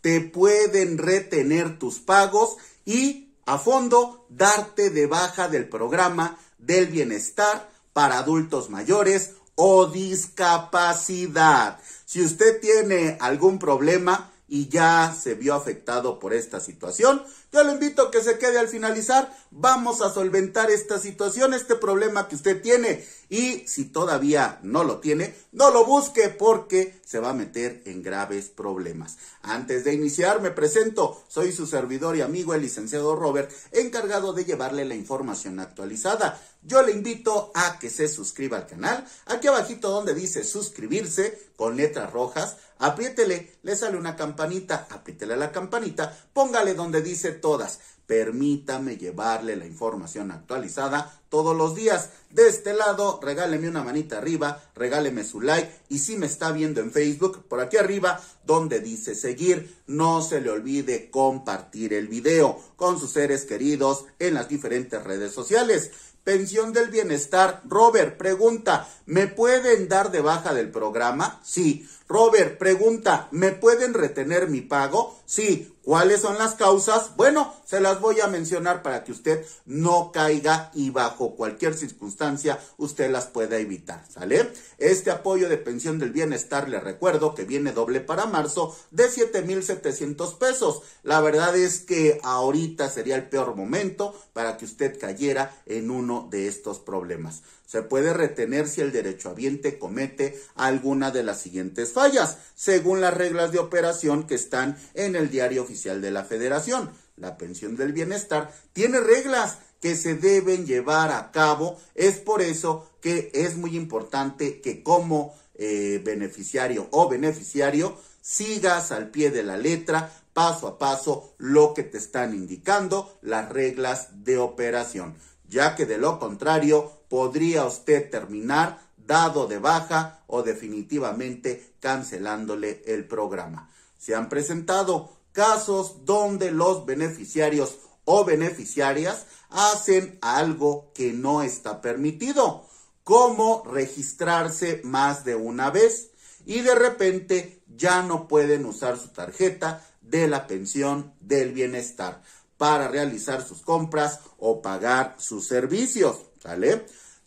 te pueden retener tus pagos y a fondo darte de baja del programa del bienestar para adultos mayores o discapacidad. Si usted tiene algún problema, y ya se vio afectado por esta situación. Yo le invito a que se quede al finalizar. Vamos a solventar esta situación, este problema que usted tiene. Y si todavía no lo tiene, no lo busque porque se va a meter en graves problemas. Antes de iniciar, me presento. Soy su servidor y amigo, el licenciado Robert, encargado de llevarle la información actualizada. Yo le invito a que se suscriba al canal. Aquí abajito donde dice suscribirse con letras rojas Apriétele, le sale una campanita, apriétele la campanita, póngale donde dice todas. Permítame llevarle la información actualizada todos los días. De este lado, regáleme una manita arriba, regáleme su like y si me está viendo en Facebook, por aquí arriba, donde dice seguir, no se le olvide compartir el video con sus seres queridos en las diferentes redes sociales. Pensión del Bienestar. Robert, pregunta, ¿me pueden dar de baja del programa? Sí. Robert, pregunta, ¿me pueden retener mi pago? Sí. ¿Cuáles son las causas? Bueno, se las voy a mencionar para que usted no caiga y bajo cualquier circunstancia usted las pueda evitar, ¿sale? Este apoyo de pensión del bienestar, le recuerdo que viene doble para marzo de 7,700 pesos. La verdad es que ahorita sería el peor momento para que usted cayera en uno de estos problemas. Se puede retener si el derechohabiente comete alguna de las siguientes fallas, según las reglas de operación que están en el Diario Oficial de la Federación. La pensión del bienestar tiene reglas que se deben llevar a cabo. Es por eso que es muy importante que como eh, beneficiario o beneficiario sigas al pie de la letra, paso a paso, lo que te están indicando las reglas de operación, ya que de lo contrario podría usted terminar dado de baja o definitivamente cancelándole el programa. Se han presentado casos donde los beneficiarios o beneficiarias hacen algo que no está permitido, como registrarse más de una vez y de repente ya no pueden usar su tarjeta de la pensión del bienestar para realizar sus compras o pagar sus servicios.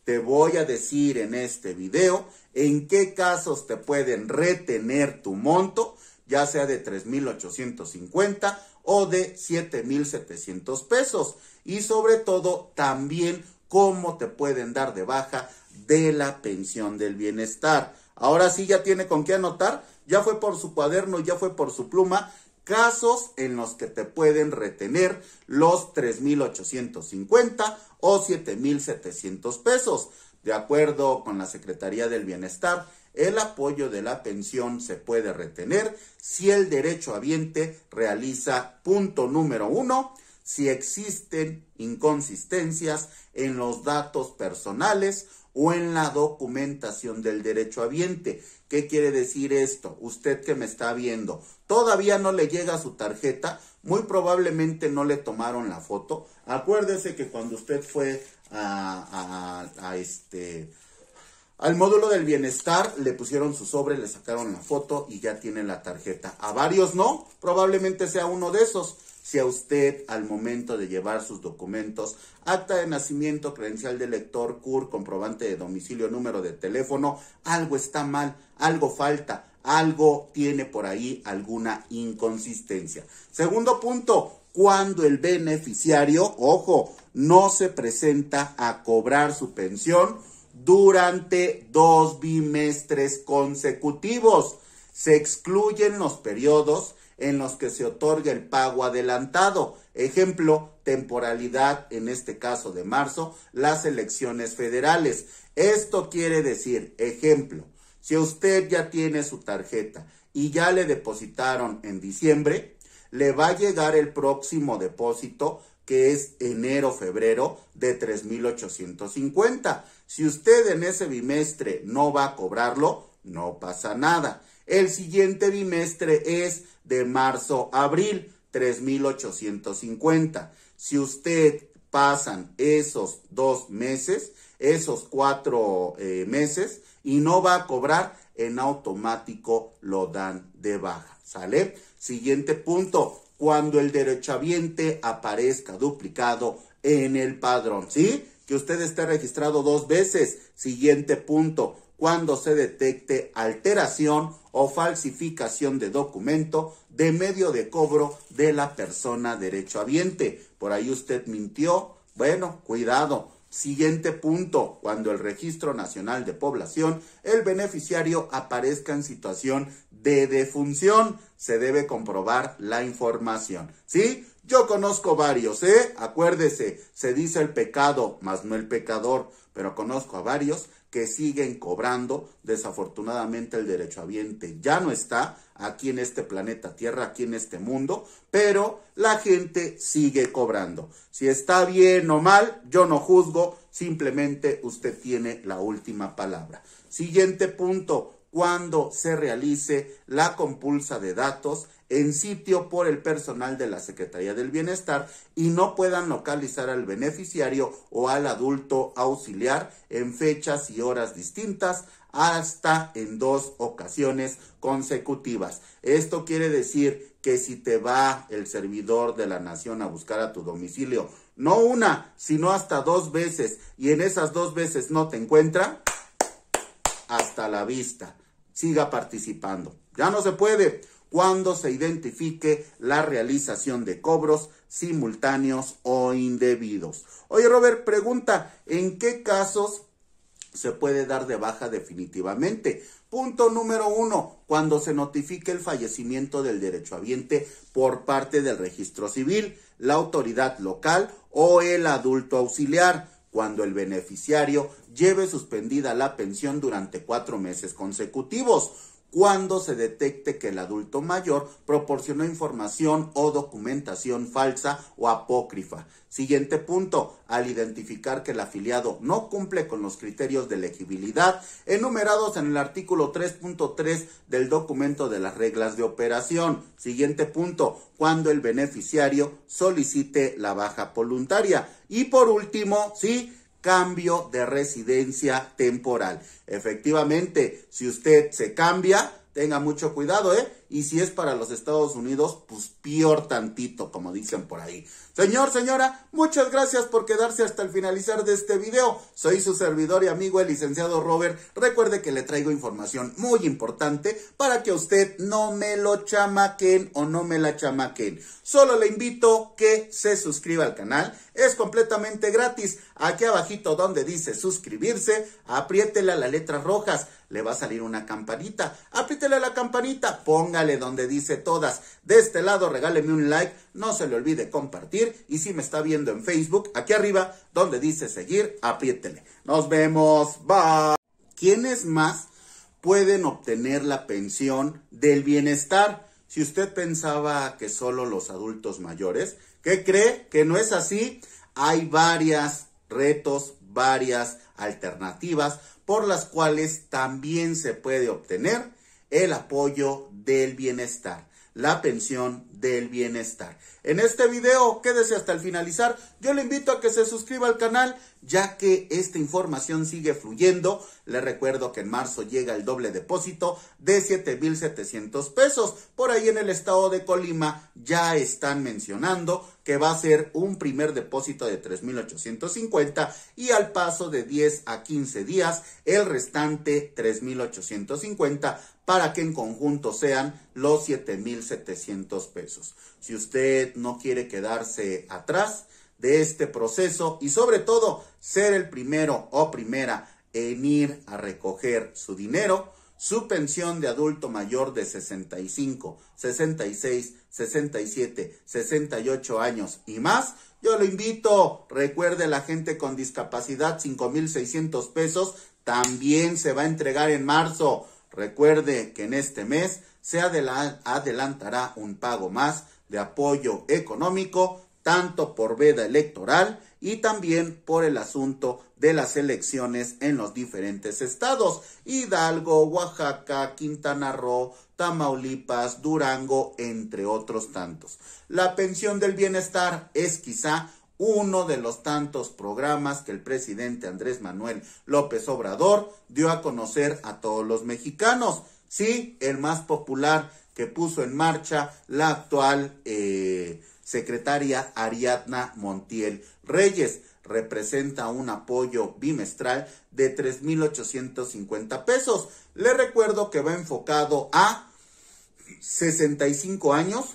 Te voy a decir en este video en qué casos te pueden retener tu monto, ya sea de 3.850 o de 7.700 pesos. Y sobre todo, también cómo te pueden dar de baja de la pensión del bienestar. Ahora sí ya tiene con qué anotar, ya fue por su cuaderno, ya fue por su pluma, casos en los que te pueden retener los 3.850 o 7.700 pesos. De acuerdo con la Secretaría del Bienestar, el apoyo de la pensión se puede retener si el derecho habiente realiza punto número uno, si existen inconsistencias en los datos personales o en la documentación del derecho habiente. ¿Qué quiere decir esto? Usted que me está viendo, todavía no le llega su tarjeta, muy probablemente no le tomaron la foto. Acuérdese que cuando usted fue a, a este, al módulo del bienestar le pusieron su sobre, le sacaron la foto y ya tiene la tarjeta. A varios no, probablemente sea uno de esos si a usted al momento de llevar sus documentos, acta de nacimiento, credencial de lector, CUR, comprobante de domicilio, número de teléfono, algo está mal, algo falta, algo tiene por ahí alguna inconsistencia. Segundo punto, cuando el beneficiario, ojo, no se presenta a cobrar su pensión durante dos bimestres consecutivos. Se excluyen los periodos en los que se otorga el pago adelantado. Ejemplo, temporalidad, en este caso de marzo, las elecciones federales. Esto quiere decir, ejemplo, si usted ya tiene su tarjeta y ya le depositaron en diciembre, le va a llegar el próximo depósito que es enero-febrero de 3.850. Si usted en ese bimestre no va a cobrarlo, no pasa nada. El siguiente bimestre es de marzo a abril, 3.850. Si usted pasan esos dos meses, esos cuatro eh, meses, y no va a cobrar, en automático lo dan de baja. ¿Sale? Siguiente punto, cuando el derechohabiente aparezca duplicado en el padrón, ¿sí? Que usted esté registrado dos veces. Siguiente punto, cuando se detecte alteración o falsificación de documento de medio de cobro de la persona derechohabiente. Por ahí usted mintió. Bueno, cuidado. Siguiente punto, cuando el Registro Nacional de Población, el beneficiario aparezca en situación de defunción, se debe comprobar la información. ¿Sí? Yo conozco varios, ¿eh? Acuérdese, se dice el pecado, más no el pecador, pero conozco a varios que siguen cobrando. Desafortunadamente el derecho ambiente ya no está aquí en este planeta Tierra, aquí en este mundo, pero la gente sigue cobrando. Si está bien o mal, yo no juzgo, simplemente usted tiene la última palabra. Siguiente punto, cuando se realice la compulsa de datos en sitio por el personal de la Secretaría del Bienestar y no puedan localizar al beneficiario o al adulto auxiliar en fechas y horas distintas hasta en dos ocasiones consecutivas. Esto quiere decir que si te va el servidor de la nación a buscar a tu domicilio, no una, sino hasta dos veces, y en esas dos veces no te encuentra, hasta la vista siga participando. Ya no se puede cuando se identifique la realización de cobros simultáneos o indebidos. Oye, Robert, pregunta, ¿en qué casos se puede dar de baja definitivamente? Punto número uno, cuando se notifique el fallecimiento del derechohabiente por parte del registro civil, la autoridad local o el adulto auxiliar cuando el beneficiario lleve suspendida la pensión durante cuatro meses consecutivos cuando se detecte que el adulto mayor proporcionó información o documentación falsa o apócrifa. Siguiente punto, al identificar que el afiliado no cumple con los criterios de elegibilidad enumerados en el artículo 3.3 del documento de las reglas de operación. Siguiente punto, cuando el beneficiario solicite la baja voluntaria. Y por último, sí, cambio de residencia temporal. Efectivamente, si usted se cambia, tenga mucho cuidado, ¿eh? Y si es para los Estados Unidos, pues peor tantito, como dicen por ahí. Señor, señora, muchas gracias por quedarse hasta el finalizar de este video. Soy su servidor y amigo, el licenciado Robert. Recuerde que le traigo información muy importante para que usted no me lo chamaquen o no me la chamaquen. Solo le invito que se suscriba al canal. Es completamente gratis. Aquí abajito donde dice suscribirse, apriétela las letras rojas le va a salir una campanita. a la campanita, póngale donde dice todas. De este lado, regáleme un like, no se le olvide compartir. Y si me está viendo en Facebook, aquí arriba, donde dice seguir, apriétele. Nos vemos, bye. ¿Quiénes más pueden obtener la pensión del bienestar? Si usted pensaba que solo los adultos mayores, ¿qué cree? Que no es así. Hay varias retos, varias alternativas por las cuales también se puede obtener el apoyo del bienestar, la pensión del bienestar. En este video, quédese hasta el finalizar, yo le invito a que se suscriba al canal, ya que esta información sigue fluyendo. Le recuerdo que en marzo llega el doble depósito de 7.700 pesos. Por ahí en el estado de Colima ya están mencionando que va a ser un primer depósito de 3.850 y al paso de 10 a 15 días el restante 3.850 para que en conjunto sean los 7.700 pesos. Si usted no quiere quedarse atrás de este proceso y sobre todo ser el primero o primera en ir a recoger su dinero, su pensión de adulto mayor de 65, 66, 67, 68 años y más, yo lo invito, recuerde la gente con discapacidad, 5,600 pesos, también se va a entregar en marzo. Recuerde que en este mes se adelantará un pago más de apoyo económico, tanto por veda electoral y también por el asunto de las elecciones en los diferentes estados, Hidalgo, Oaxaca, Quintana Roo, Tamaulipas, Durango, entre otros tantos. La pensión del bienestar es quizá uno de los tantos programas que el presidente Andrés Manuel López Obrador dio a conocer a todos los mexicanos. Sí, el más popular que puso en marcha la actual eh, secretaria Ariadna Montiel Reyes. Representa un apoyo bimestral de 3.850 pesos. Le recuerdo que va enfocado a 65 años,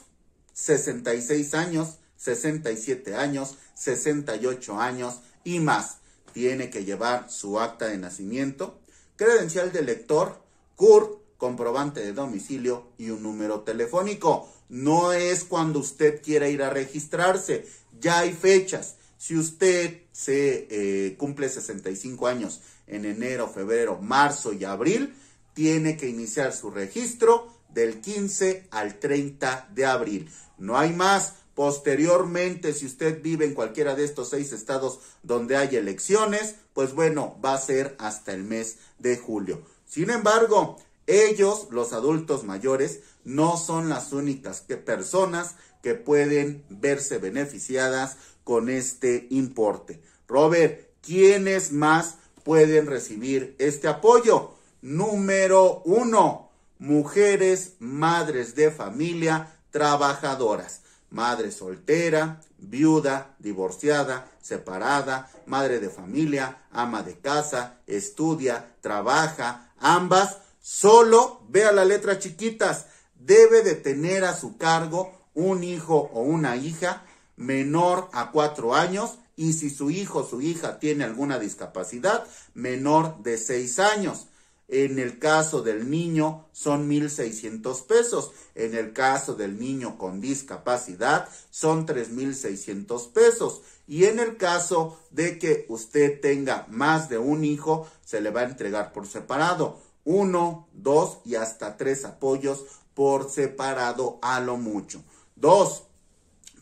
66 años, 67 años, 68 años y más. Tiene que llevar su acta de nacimiento, credencial de lector, CUR, comprobante de domicilio y un número telefónico. No es cuando usted quiera ir a registrarse. Ya hay fechas. Si usted se eh, cumple 65 años en enero, febrero, marzo y abril, tiene que iniciar su registro del 15 al 30 de abril. No hay más. Posteriormente, si usted vive en cualquiera de estos seis estados donde hay elecciones, pues bueno, va a ser hasta el mes de julio. Sin embargo, ellos, los adultos mayores, no son las únicas personas que pueden verse beneficiadas con este importe. Robert, ¿quiénes más pueden recibir este apoyo? Número uno, mujeres, madres de familia, trabajadoras, madre soltera, viuda, divorciada, separada, madre de familia, ama de casa, estudia, trabaja, ambas Solo, vea la letra chiquitas, debe de tener a su cargo un hijo o una hija menor a cuatro años y si su hijo o su hija tiene alguna discapacidad, menor de seis años. En el caso del niño son 1.600 pesos. En el caso del niño con discapacidad son 3.600 pesos. Y en el caso de que usted tenga más de un hijo, se le va a entregar por separado uno, dos y hasta tres apoyos por separado a lo mucho. Dos,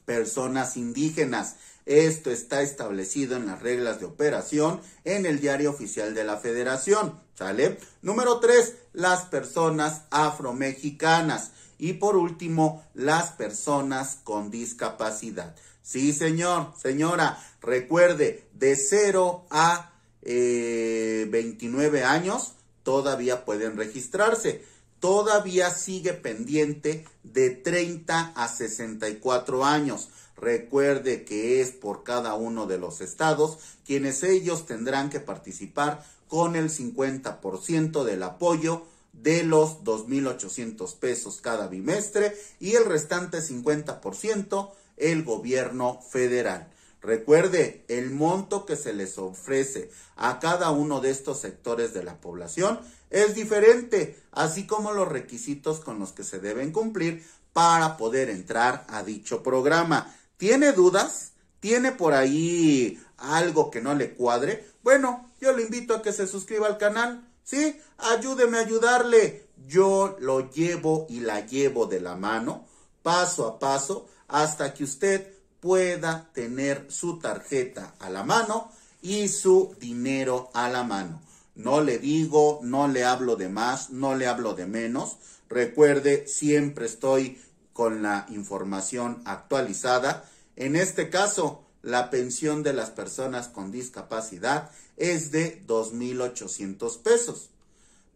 personas indígenas. Esto está establecido en las reglas de operación en el diario oficial de la federación. ¿Sale? Número tres, Las personas afromexicanas. Y por último, las personas con discapacidad. Sí, señor, señora, recuerde, de cero a eh, veintinueve 29 años todavía pueden registrarse. Todavía sigue pendiente de 30 a 64 años. Recuerde que es por cada uno de los estados quienes ellos tendrán que participar con el 50% del apoyo de los 2.800 pesos cada bimestre y el restante 50% el gobierno federal. Recuerde, el monto que se les ofrece a cada uno de estos sectores de la población es diferente, así como los requisitos con los que se deben cumplir para poder entrar a dicho programa. ¿Tiene dudas? ¿Tiene por ahí algo que no le cuadre? Bueno, yo le invito a que se suscriba al canal, ¿sí? Ayúdeme a ayudarle. Yo lo llevo y la llevo de la mano, paso a paso, hasta que usted pueda tener su tarjeta a la mano y su dinero a la mano. No le digo, no le hablo de más, no le hablo de menos. Recuerde, siempre estoy con la información actualizada. En este caso, la pensión de las personas con discapacidad es de 2.800 pesos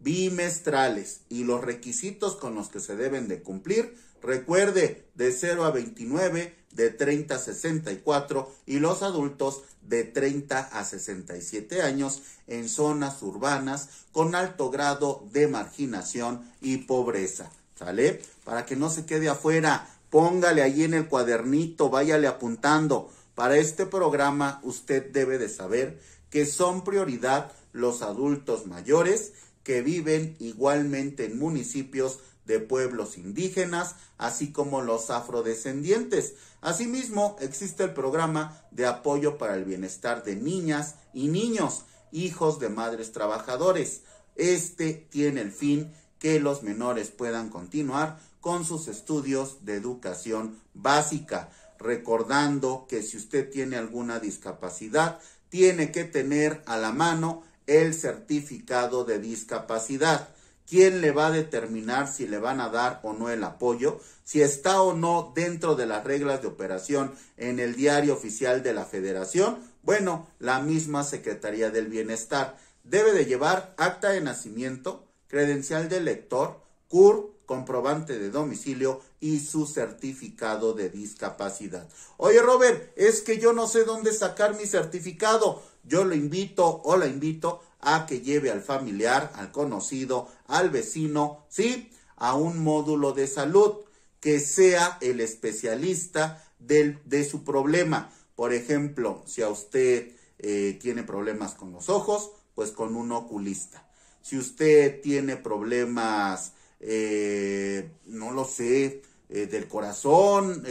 bimestrales y los requisitos con los que se deben de cumplir. Recuerde, de 0 a 29 de 30 a 64 y los adultos de 30 a 67 años en zonas urbanas con alto grado de marginación y pobreza. ¿Sale? Para que no se quede afuera, póngale ahí en el cuadernito, váyale apuntando. Para este programa usted debe de saber que son prioridad los adultos mayores que viven igualmente en municipios de pueblos indígenas, así como los afrodescendientes, Asimismo, existe el programa de apoyo para el bienestar de niñas y niños, hijos de madres trabajadores. Este tiene el fin que los menores puedan continuar con sus estudios de educación básica, recordando que si usted tiene alguna discapacidad, tiene que tener a la mano el certificado de discapacidad. ¿Quién le va a determinar si le van a dar o no el apoyo? Si está o no dentro de las reglas de operación en el diario oficial de la federación? Bueno, la misma Secretaría del Bienestar debe de llevar acta de nacimiento, credencial de lector, CUR, comprobante de domicilio y su certificado de discapacidad. Oye Robert, es que yo no sé dónde sacar mi certificado. Yo lo invito o la invito a que lleve al familiar, al conocido, al vecino, ¿sí? A un módulo de salud que sea el especialista del, de su problema. Por ejemplo, si a usted eh, tiene problemas con los ojos, pues con un oculista. Si usted tiene problemas, eh, no lo sé, eh, del corazón,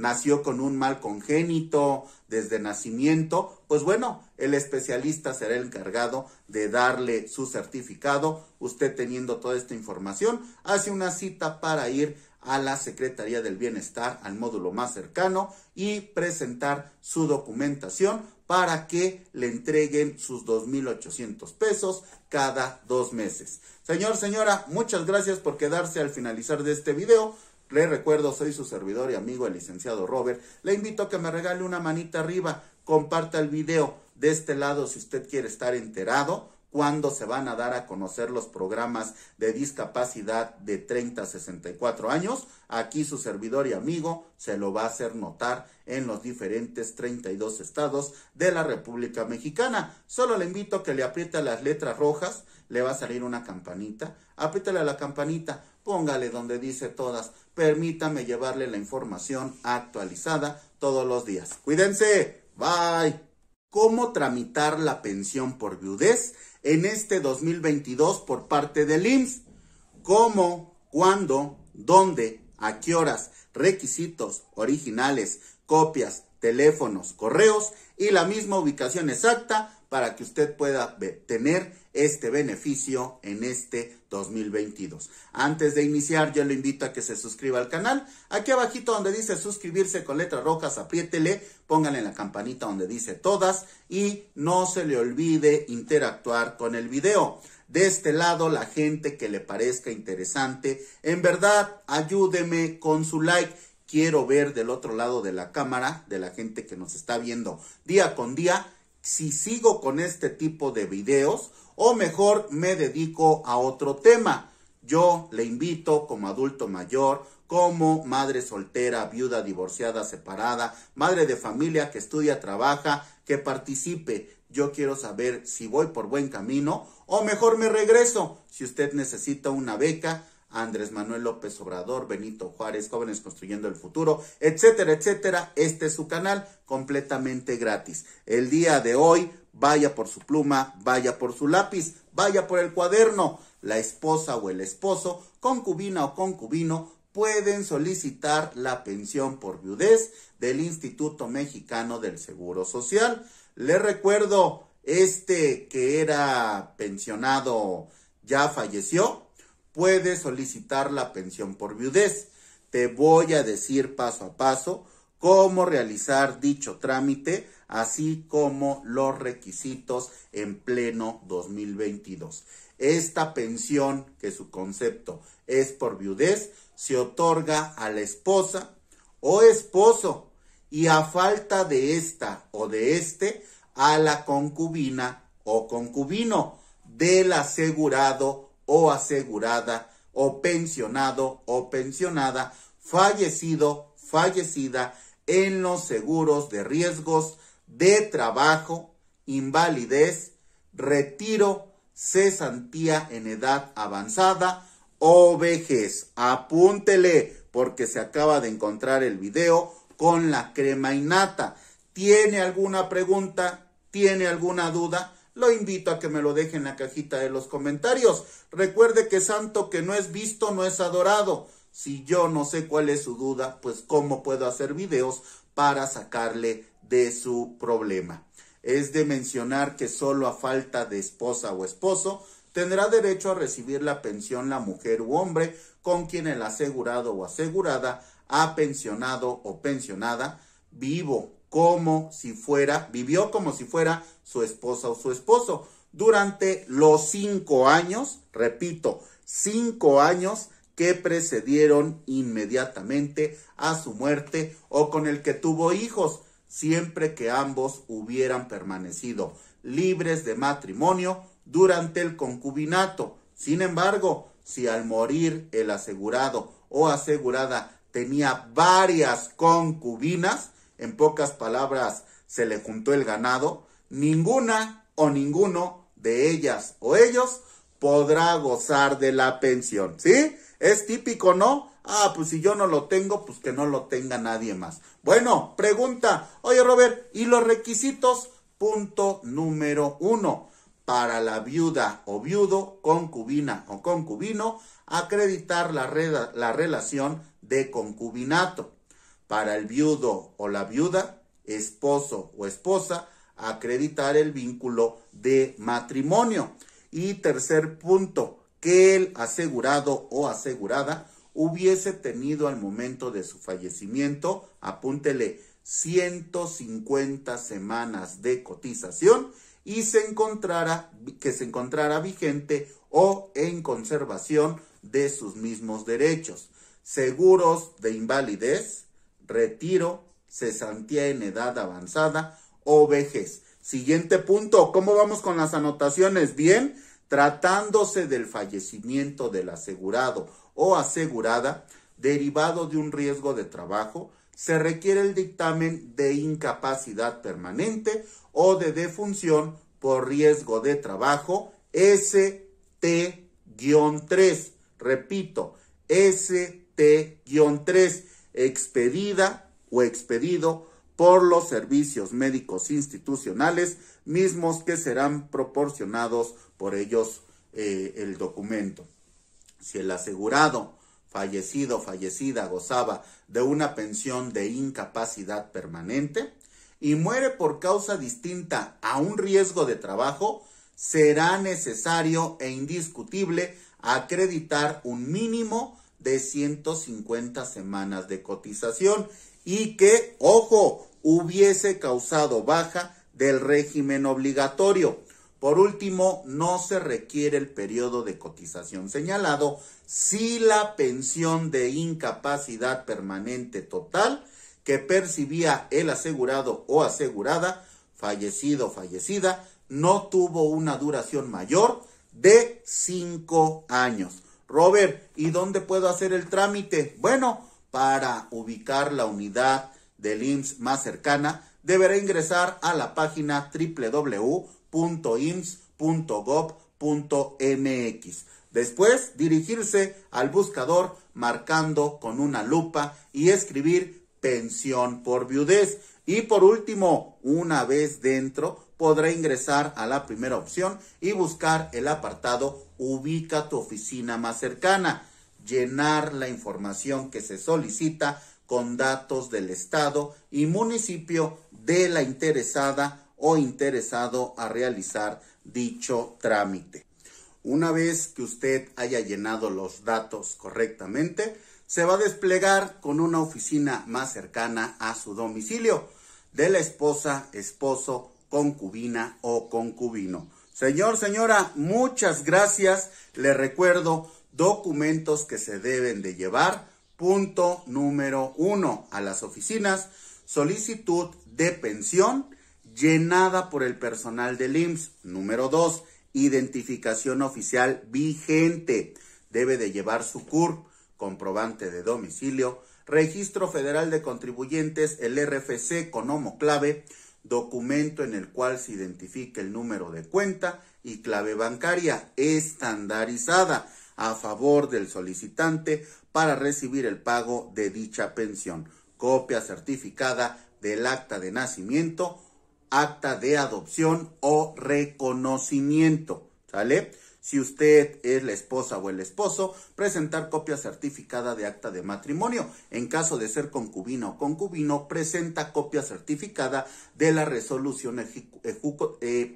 nació con un mal congénito desde nacimiento, pues bueno, el especialista será el encargado de darle su certificado. Usted teniendo toda esta información, hace una cita para ir a la Secretaría del Bienestar, al módulo más cercano, y presentar su documentación para que le entreguen sus 2.800 pesos cada dos meses. Señor, señora, muchas gracias por quedarse al finalizar de este video. Le recuerdo, soy su servidor y amigo, el licenciado Robert. Le invito a que me regale una manita arriba, comparta el video de este lado si usted quiere estar enterado cuándo se van a dar a conocer los programas de discapacidad de 30 a 64 años. Aquí su servidor y amigo se lo va a hacer notar en los diferentes 32 estados de la República Mexicana. Solo le invito a que le apriete las letras rojas, le va a salir una campanita, apriétale a la campanita, póngale donde dice todas, permítame llevarle la información actualizada todos los días. Cuídense, bye. ¿Cómo tramitar la pensión por viudez en este 2022 por parte del IMSS? ¿Cómo? ¿Cuándo? ¿Dónde? ¿A qué horas? Requisitos originales, copias, teléfonos, correos y la misma ubicación exacta para que usted pueda tener este beneficio en este 2022. Antes de iniciar, yo le invito a que se suscriba al canal. Aquí abajito donde dice suscribirse con letras rojas, apriétele, pónganle la campanita donde dice todas y no se le olvide interactuar con el video. De este lado, la gente que le parezca interesante, en verdad, ayúdeme con su like quiero ver del otro lado de la cámara, de la gente que nos está viendo día con día, si sigo con este tipo de videos o mejor me dedico a otro tema. Yo le invito como adulto mayor, como madre soltera, viuda, divorciada, separada, madre de familia que estudia, trabaja, que participe. Yo quiero saber si voy por buen camino o mejor me regreso. Si usted necesita una beca, Andrés Manuel López Obrador, Benito Juárez, Jóvenes Construyendo el Futuro, etcétera, etcétera. Este es su canal completamente gratis. El día de hoy vaya por su pluma, vaya por su lápiz, vaya por el cuaderno. La esposa o el esposo, concubina o concubino, pueden solicitar la pensión por viudez del Instituto Mexicano del Seguro Social. Les recuerdo, este que era pensionado ya falleció, puede solicitar la pensión por viudez. Te voy a decir paso a paso cómo realizar dicho trámite así como los requisitos en pleno 2022. Esta pensión, que su concepto es por viudez, se otorga a la esposa o esposo y a falta de esta o de este a la concubina o concubino del asegurado o asegurada o pensionado o pensionada fallecido, fallecida en los seguros de riesgos de trabajo, invalidez, retiro, cesantía en edad avanzada o vejez. Apúntele porque se acaba de encontrar el video con la crema innata. ¿Tiene alguna pregunta? ¿Tiene alguna duda? Lo invito a que me lo deje en la cajita de los comentarios. Recuerde que santo que no es visto no es adorado. Si yo no sé cuál es su duda, pues cómo puedo hacer videos para sacarle de su problema. Es de mencionar que solo a falta de esposa o esposo tendrá derecho a recibir la pensión la mujer u hombre con quien el asegurado o asegurada ha pensionado o pensionada vivo como si fuera, vivió como si fuera su esposa o su esposo durante los cinco años, repito, cinco años que precedieron inmediatamente a su muerte o con el que tuvo hijos siempre que ambos hubieran permanecido libres de matrimonio durante el concubinato. Sin embargo, si al morir el asegurado o asegurada tenía varias concubinas, en pocas palabras, se le juntó el ganado, ninguna o ninguno de ellas o ellos podrá gozar de la pensión, ¿sí? Es típico, ¿no? Ah, pues si yo no lo tengo, pues que no lo tenga nadie más. Bueno, pregunta. Oye, Robert, ¿y los requisitos? Punto número uno. Para la viuda o viudo, concubina o concubino, acreditar la, la relación de concubinato. Para el viudo o la viuda, esposo o esposa, acreditar el vínculo de matrimonio. Y tercer punto, que el asegurado o asegurada hubiese tenido al momento de su fallecimiento, apúntele 150 semanas de cotización y se encontrara que se encontrara vigente o en conservación de sus mismos derechos, seguros de invalidez, retiro, cesantía en edad avanzada o vejez. Siguiente punto, ¿cómo vamos con las anotaciones? Bien, tratándose del fallecimiento del asegurado o asegurada derivado de un riesgo de trabajo, se requiere el dictamen de incapacidad permanente o de defunción por riesgo de trabajo ST-3. Repito, ST-3 expedida o expedido por los servicios médicos institucionales mismos que serán proporcionados por ellos eh, el documento. Si el asegurado fallecido o fallecida gozaba de una pensión de incapacidad permanente y muere por causa distinta a un riesgo de trabajo, será necesario e indiscutible acreditar un mínimo de 150 semanas de cotización y que, ojo, hubiese causado baja del régimen obligatorio. Por último, no se requiere el periodo de cotización señalado si la pensión de incapacidad permanente total que percibía el asegurado o asegurada, fallecido o fallecida, no tuvo una duración mayor de cinco años. Robert, ¿y dónde puedo hacer el trámite? Bueno, para ubicar la unidad del IMSS más cercana deberá ingresar a la página www.ims.gov.mx. Después, dirigirse al buscador marcando con una lupa y escribir pensión por viudez. Y por último, una vez dentro, podrá ingresar a la primera opción y buscar el apartado ubica tu oficina más cercana, llenar la información que se solicita con datos del estado y municipio de la interesada o interesado a realizar dicho trámite. Una vez que usted haya llenado los datos correctamente, se va a desplegar con una oficina más cercana a su domicilio de la esposa, esposo, concubina o concubino. Señor, señora, muchas gracias. Le recuerdo documentos que se deben de llevar Punto número uno, a las oficinas, solicitud de pensión llenada por el personal del IMSS. Número dos, identificación oficial vigente. Debe de llevar su CUR, comprobante de domicilio, Registro Federal de Contribuyentes, el RFC con clave documento en el cual se identifica el número de cuenta y clave bancaria estandarizada a favor del solicitante para recibir el pago de dicha pensión. Copia certificada del acta de nacimiento, acta de adopción o reconocimiento. ¿Sale? Si usted es la esposa o el esposo, presentar copia certificada de acta de matrimonio. En caso de ser concubino o concubino, presenta copia certificada de la resolución eh,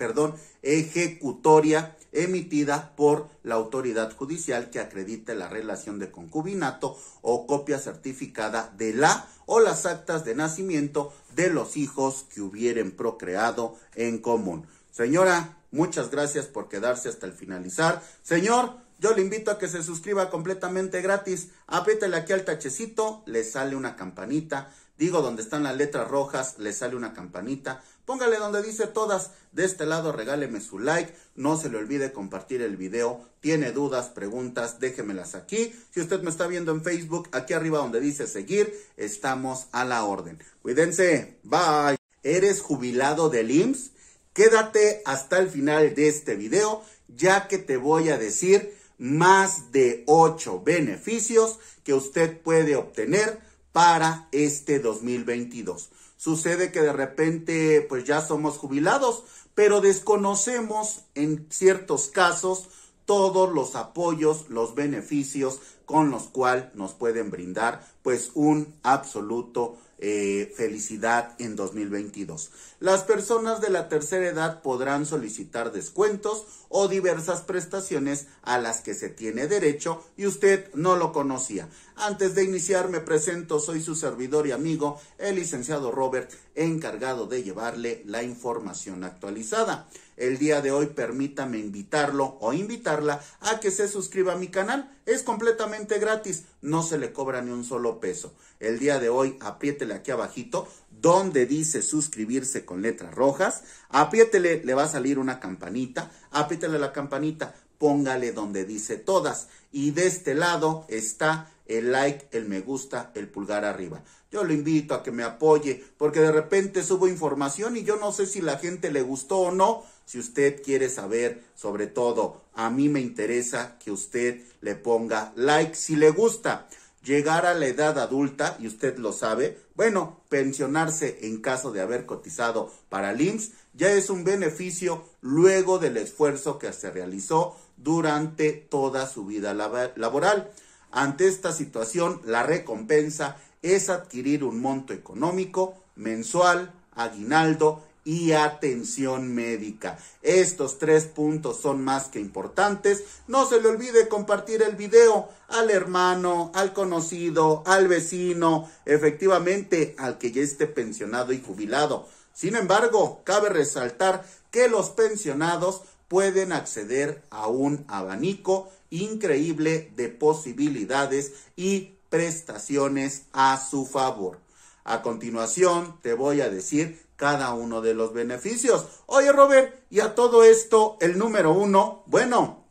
ejecutoria emitida por la autoridad judicial que acredite la relación de concubinato o copia certificada de la o las actas de nacimiento de los hijos que hubieren procreado en común. Señora, muchas gracias por quedarse hasta el finalizar. Señor, yo le invito a que se suscriba completamente gratis. Apétele aquí al tachecito, le sale una campanita Digo, donde están las letras rojas, le sale una campanita. Póngale donde dice todas. De este lado, regáleme su like. No se le olvide compartir el video. Tiene dudas, preguntas, déjemelas aquí. Si usted me está viendo en Facebook, aquí arriba donde dice seguir, estamos a la orden. Cuídense. Bye. ¿Eres jubilado del IMSS? Quédate hasta el final de este video, ya que te voy a decir más de 8 beneficios que usted puede obtener para este 2022. Sucede que de repente pues ya somos jubilados, pero desconocemos en ciertos casos todos los apoyos, los beneficios con los cuales nos pueden brindar pues un absoluto eh, felicidad en 2022. Las personas de la tercera edad podrán solicitar descuentos o diversas prestaciones a las que se tiene derecho y usted no lo conocía. Antes de iniciar me presento, soy su servidor y amigo, el licenciado Robert, encargado de llevarle la información actualizada. El día de hoy permítame invitarlo o invitarla a que se suscriba a mi canal. Es completamente gratis, no se le cobra ni un solo peso. El día de hoy apriétele aquí abajito donde dice suscribirse con letras rojas. Apriétele, le va a salir una campanita. Apriétele la campanita, póngale donde dice todas. Y de este lado está el like, el me gusta, el pulgar arriba. Yo lo invito a que me apoye porque de repente subo información y yo no sé si la gente le gustó o no. Si usted quiere saber, sobre todo, a mí me interesa que usted le ponga like si le gusta. Llegar a la edad adulta, y usted lo sabe, bueno, pensionarse en caso de haber cotizado para el ya es un beneficio luego del esfuerzo que se realizó durante toda su vida laboral. Ante esta situación, la recompensa es adquirir un monto económico, mensual, aguinaldo y atención médica. Estos tres puntos son más que importantes. No se le olvide compartir el video al hermano, al conocido, al vecino, efectivamente al que ya esté pensionado y jubilado. Sin embargo, cabe resaltar que los pensionados pueden acceder a un abanico increíble de posibilidades y prestaciones a su favor. A continuación te voy a decir cada uno de los beneficios. Oye Robert, y a todo esto el número uno, bueno,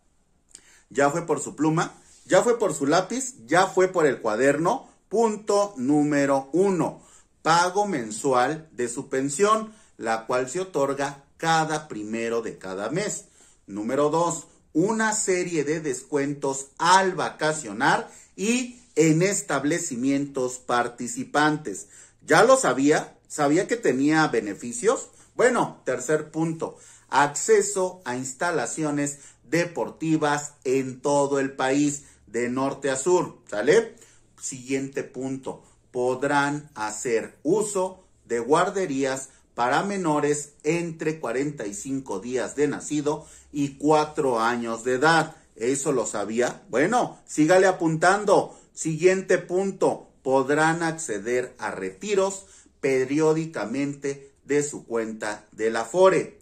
ya fue por su pluma, ya fue por su lápiz, ya fue por el cuaderno. Punto número uno, pago mensual de su pensión, la cual se otorga cada primero de cada mes. Número dos, una serie de descuentos al vacacionar y en establecimientos participantes. ¿Ya lo sabía? ¿Sabía que tenía beneficios? Bueno, tercer punto, acceso a instalaciones deportivas en todo el país, de norte a sur, ¿sale? Siguiente punto, podrán hacer uso de guarderías para menores entre 45 días de nacido y 4 años de edad. ¿Eso lo sabía? Bueno, sígale apuntando. Siguiente punto, podrán acceder a retiros periódicamente de su cuenta de la FORE.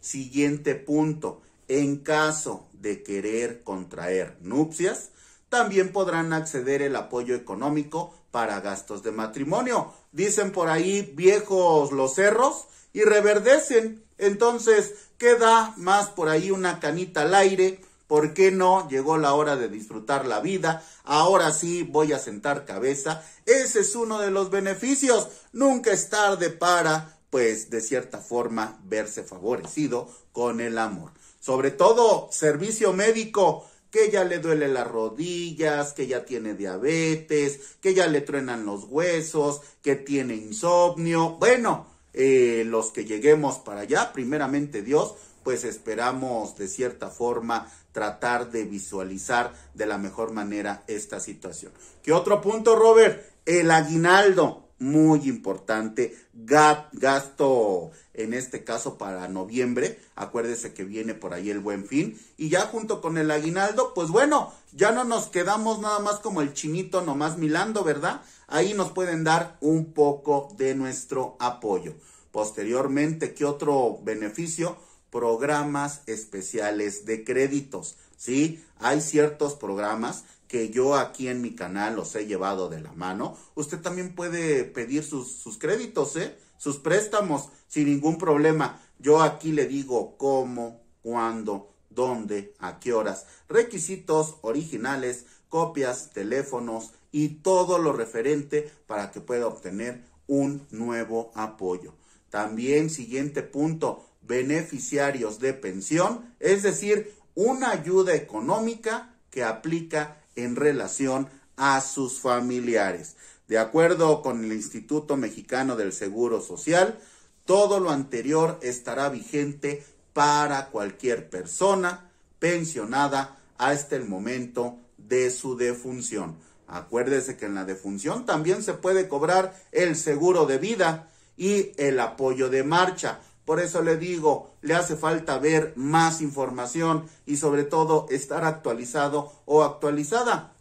Siguiente punto, en caso de querer contraer nupcias, también podrán acceder el apoyo económico para gastos de matrimonio dicen por ahí viejos los cerros y reverdecen. Entonces queda más por ahí una canita al aire. ¿Por qué no? Llegó la hora de disfrutar la vida. Ahora sí voy a sentar cabeza. Ese es uno de los beneficios. Nunca es tarde para, pues, de cierta forma, verse favorecido con el amor. Sobre todo, servicio médico que ya le duele las rodillas, que ya tiene diabetes, que ya le truenan los huesos, que tiene insomnio. Bueno, eh, los que lleguemos para allá, primeramente Dios, pues esperamos de cierta forma tratar de visualizar de la mejor manera esta situación. ¿Qué otro punto, Robert? El aguinaldo, muy importante gasto en este caso para noviembre. Acuérdese que viene por ahí el buen fin. Y ya junto con el aguinaldo, pues bueno, ya no nos quedamos nada más como el chinito nomás milando, ¿verdad? Ahí nos pueden dar un poco de nuestro apoyo. Posteriormente, ¿qué otro beneficio? Programas especiales de créditos. ¿Sí? Hay ciertos programas que yo aquí en mi canal los he llevado de la mano. Usted también puede pedir sus, créditos, ¿eh? sus préstamos sin ningún problema. Yo aquí le digo cómo, cuándo, dónde, a qué horas. Requisitos originales, copias, teléfonos y todo lo referente para que pueda obtener un nuevo apoyo. También siguiente punto, beneficiarios de pensión, es decir, una ayuda económica que aplica en relación a sus familiares. De acuerdo con el Instituto Mexicano del Seguro Social, todo lo anterior estará vigente para cualquier persona pensionada hasta el momento de su defunción. Acuérdese que en la defunción también se puede cobrar el seguro de vida y el apoyo de marcha por eso le digo, le hace falta ver más información y sobre todo estar actualizado o actualizada.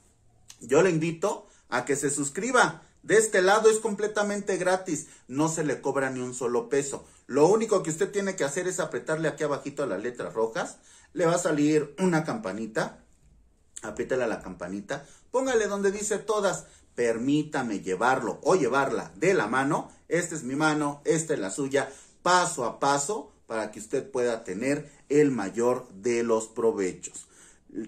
Yo le invito a que se suscriba. De este lado es completamente gratis, no se le cobra ni un solo peso. Lo único que usted tiene que hacer es apretarle aquí abajito a las letras rojas, le va a salir una campanita, apriétale a la campanita, póngale donde dice todas, permítame llevarlo o llevarla de la mano, esta es mi mano, esta es la suya, paso a paso para que usted pueda tener el mayor de los provechos.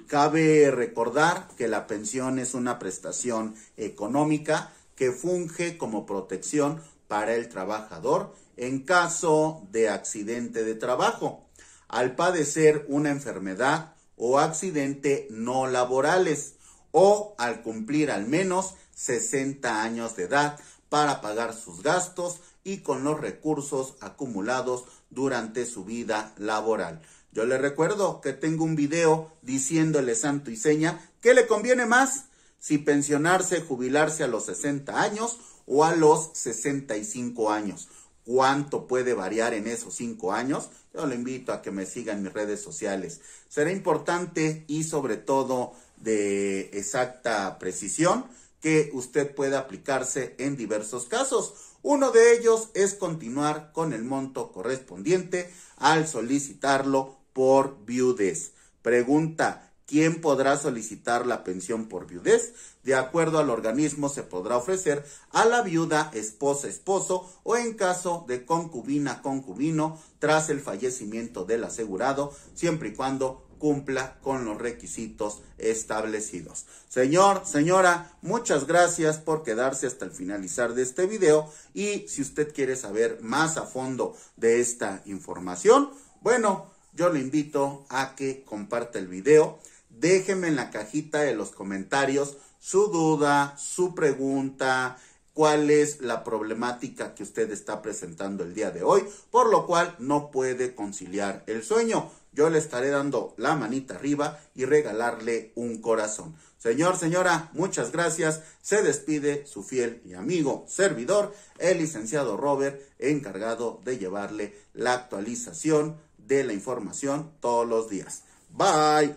Cabe recordar que la pensión es una prestación económica que funge como protección para el trabajador en caso de accidente de trabajo, al padecer una enfermedad o accidente no laborales o al cumplir al menos 60 años de edad para pagar sus gastos y con los recursos acumulados durante su vida laboral. Yo le recuerdo que tengo un video diciéndole santo y seña qué le conviene más si pensionarse, jubilarse a los 60 años o a los 65 años. ¿Cuánto puede variar en esos 5 años? Yo le invito a que me sigan en mis redes sociales. Será importante y sobre todo de exacta precisión que usted pueda aplicarse en diversos casos uno de ellos es continuar con el monto correspondiente al solicitarlo por viudez. Pregunta, ¿quién podrá solicitar la pensión por viudez? De acuerdo al organismo se podrá ofrecer a la viuda, esposa, esposo o en caso de concubina, concubino, tras el fallecimiento del asegurado, siempre y cuando cumpla con los requisitos establecidos. Señor, señora, muchas gracias por quedarse hasta el finalizar de este video y si usted quiere saber más a fondo de esta información, bueno, yo le invito a que comparta el video. Déjeme en la cajita de los comentarios su duda, su pregunta, cuál es la problemática que usted está presentando el día de hoy, por lo cual no puede conciliar el sueño yo le estaré dando la manita arriba y regalarle un corazón. Señor, señora, muchas gracias. Se despide su fiel y amigo servidor, el licenciado Robert, encargado de llevarle la actualización de la información todos los días. Bye.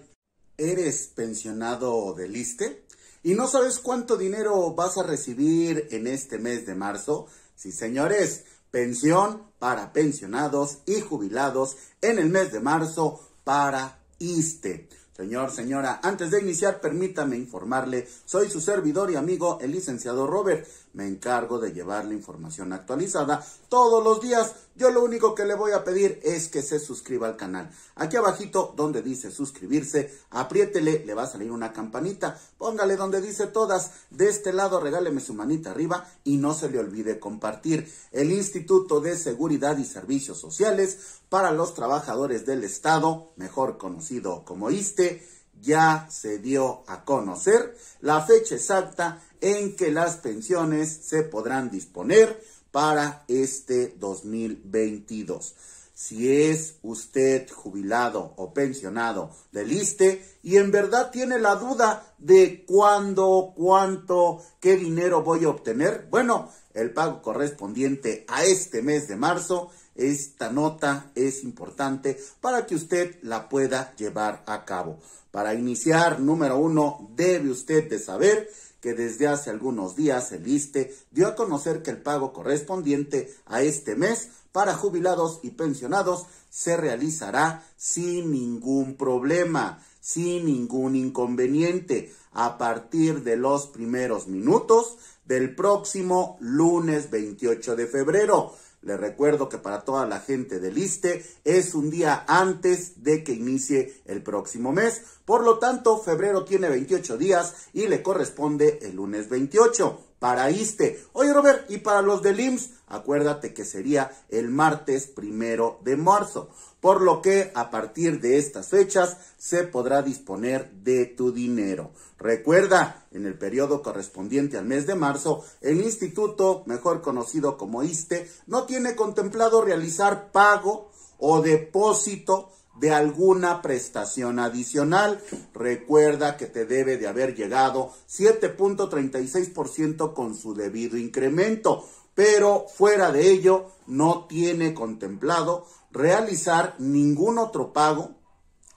¿Eres pensionado de liste ¿Y no sabes cuánto dinero vas a recibir en este mes de marzo? Sí, señores pensión para pensionados y jubilados en el mes de marzo para ISTE. Señor, señora, antes de iniciar, permítame informarle, soy su servidor y amigo, el licenciado Robert. Me encargo de llevar la información actualizada todos los días yo lo único que le voy a pedir es que se suscriba al canal. Aquí abajito donde dice suscribirse, apriétele, le va a salir una campanita, póngale donde dice todas. De este lado regáleme su manita arriba y no se le olvide compartir. El Instituto de Seguridad y Servicios Sociales para los Trabajadores del Estado, mejor conocido como ISTE, ya se dio a conocer la fecha exacta en que las pensiones se podrán disponer para este 2022. Si es usted jubilado o pensionado del ISTE y en verdad tiene la duda de cuándo, cuánto, qué dinero voy a obtener, bueno, el pago correspondiente a este mes de marzo, esta nota es importante para que usted la pueda llevar a cabo. Para iniciar, número uno, debe usted de saber que desde hace algunos días el ISTE dio a conocer que el pago correspondiente a este mes para jubilados y pensionados se realizará sin ningún problema, sin ningún inconveniente, a partir de los primeros minutos del próximo lunes 28 de febrero le recuerdo que para toda la gente del ISTE es un día antes de que inicie el próximo mes. Por lo tanto, febrero tiene 28 días y le corresponde el lunes 28 para ISTE. Oye, Robert, ¿y para los del IMSS? Acuérdate que sería el martes primero de marzo por lo que a partir de estas fechas se podrá disponer de tu dinero. Recuerda, en el periodo correspondiente al mes de marzo, el instituto, mejor conocido como ISTE, no tiene contemplado realizar pago o depósito de alguna prestación adicional. Recuerda que te debe de haber llegado 7.36% con su debido incremento, pero fuera de ello no tiene contemplado realizar ningún otro pago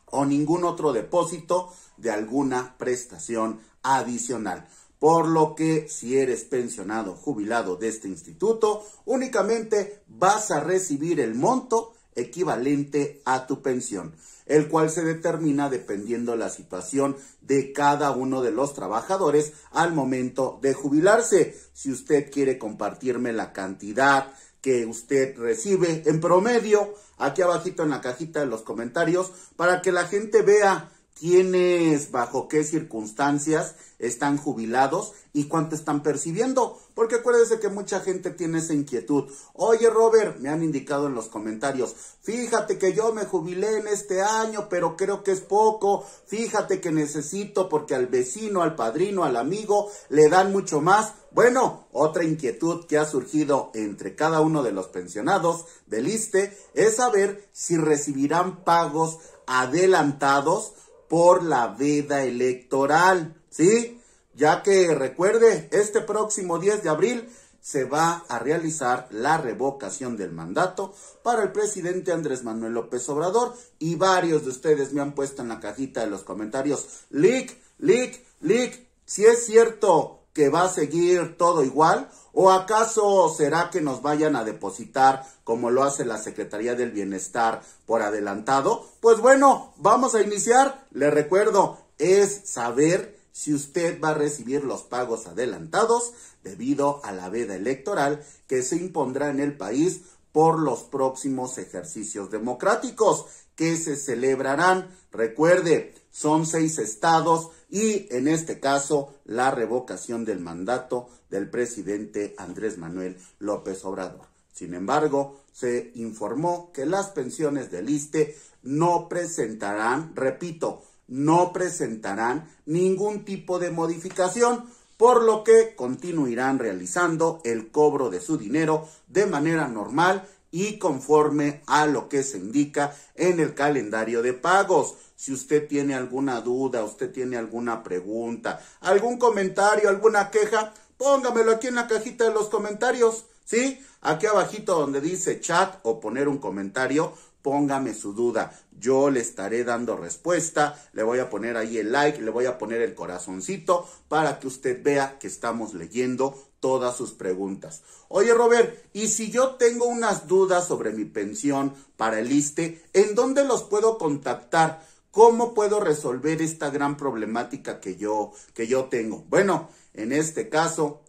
o ningún otro depósito de alguna prestación adicional. Por lo que si eres pensionado jubilado de este instituto, únicamente vas a recibir el monto equivalente a tu pensión, el cual se determina dependiendo la situación de cada uno de los trabajadores al momento de jubilarse. Si usted quiere compartirme la cantidad, que usted recibe en promedio aquí abajito en la cajita de los comentarios para que la gente vea quiénes, bajo qué circunstancias están jubilados y cuánto están percibiendo. Porque acuérdense que mucha gente tiene esa inquietud. Oye Robert, me han indicado en los comentarios, fíjate que yo me jubilé en este año, pero creo que es poco. Fíjate que necesito porque al vecino, al padrino, al amigo le dan mucho más. Bueno, otra inquietud que ha surgido entre cada uno de los pensionados del ISTE es saber si recibirán pagos adelantados por la veda electoral, ¿sí? Ya que recuerde, este próximo 10 de abril se va a realizar la revocación del mandato para el presidente Andrés Manuel López Obrador y varios de ustedes me han puesto en la cajita de los comentarios, leak, leak, leak, si es cierto que va a seguir todo igual ¿O acaso será que nos vayan a depositar como lo hace la Secretaría del Bienestar por adelantado? Pues bueno, vamos a iniciar. Le recuerdo, es saber si usted va a recibir los pagos adelantados debido a la veda electoral que se impondrá en el país por los próximos ejercicios democráticos que se celebrarán. Recuerde, son seis estados y en este caso la revocación del mandato del presidente Andrés Manuel López Obrador. Sin embargo, se informó que las pensiones del ISTE no presentarán, repito, no presentarán ningún tipo de modificación, por lo que continuarán realizando el cobro de su dinero de manera normal y conforme a lo que se indica en el calendario de pagos. Si usted tiene alguna duda, usted tiene alguna pregunta, algún comentario, alguna queja, póngamelo aquí en la cajita de los comentarios, ¿sí? Aquí abajito donde dice chat o poner un comentario, póngame su duda. Yo le estaré dando respuesta, le voy a poner ahí el like, le voy a poner el corazoncito para que usted vea que estamos leyendo todas sus preguntas. Oye Robert, ¿y si yo tengo unas dudas sobre mi pensión para el ISTE, ¿en dónde los puedo contactar? ¿Cómo puedo resolver esta gran problemática que yo, que yo tengo? Bueno, en este caso,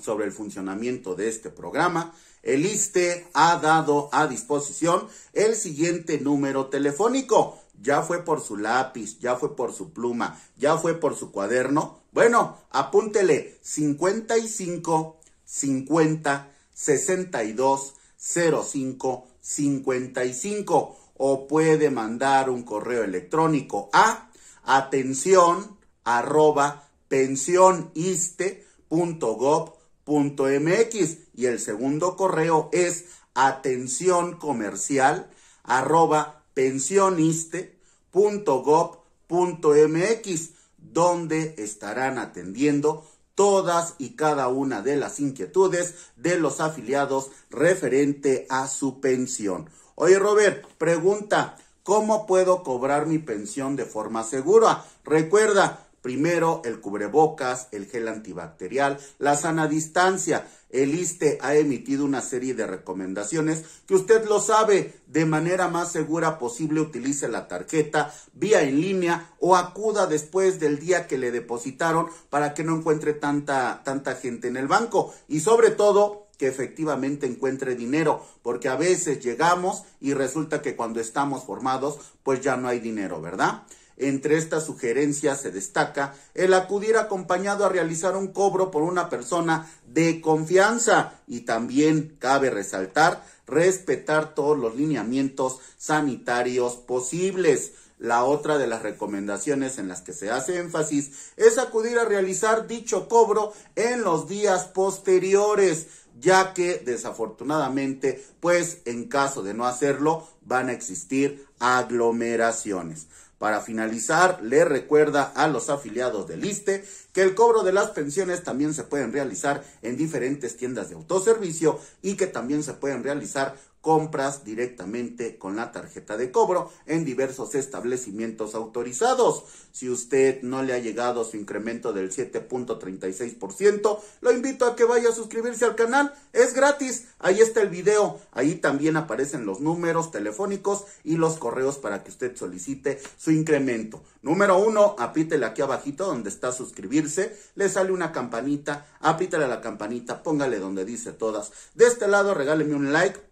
sobre el funcionamiento de este programa, el ISTE ha dado a disposición el siguiente número telefónico. Ya fue por su lápiz, ya fue por su pluma, ya fue por su cuaderno. Bueno, apúntele 55 50 62 05 55 o puede mandar un correo electrónico a atención arroba pensioniste.gov.mx y el segundo correo es atención comercial donde estarán atendiendo todas y cada una de las inquietudes de los afiliados referente a su pensión. Oye, Robert, pregunta, ¿cómo puedo cobrar mi pensión de forma segura? Recuerda, primero el cubrebocas, el gel antibacterial, la sana distancia, el ISTE ha emitido una serie de recomendaciones que usted lo sabe, de manera más segura posible utilice la tarjeta vía en línea o acuda después del día que le depositaron para que no encuentre tanta, tanta gente en el banco y sobre todo que efectivamente encuentre dinero, porque a veces llegamos y resulta que cuando estamos formados pues ya no hay dinero, ¿verdad? Entre estas sugerencias se destaca el acudir acompañado a realizar un cobro por una persona de confianza y también cabe resaltar respetar todos los lineamientos sanitarios posibles. La otra de las recomendaciones en las que se hace énfasis es acudir a realizar dicho cobro en los días posteriores, ya que desafortunadamente, pues en caso de no hacerlo, van a existir aglomeraciones. Para finalizar, le recuerda a los afiliados del ISTE que el cobro de las pensiones también se pueden realizar en diferentes tiendas de autoservicio y que también se pueden realizar compras directamente con la tarjeta de cobro en diversos establecimientos autorizados. Si usted no le ha llegado su incremento del 7.36%, lo invito a que vaya a suscribirse al canal, es gratis, ahí está el video, ahí también aparecen los números telefónicos y los correos para que usted solicite su incremento. Número uno, apítele aquí abajito donde está suscribirse, le sale una campanita, apítele a la campanita, póngale donde dice todas. De este lado, regáleme un like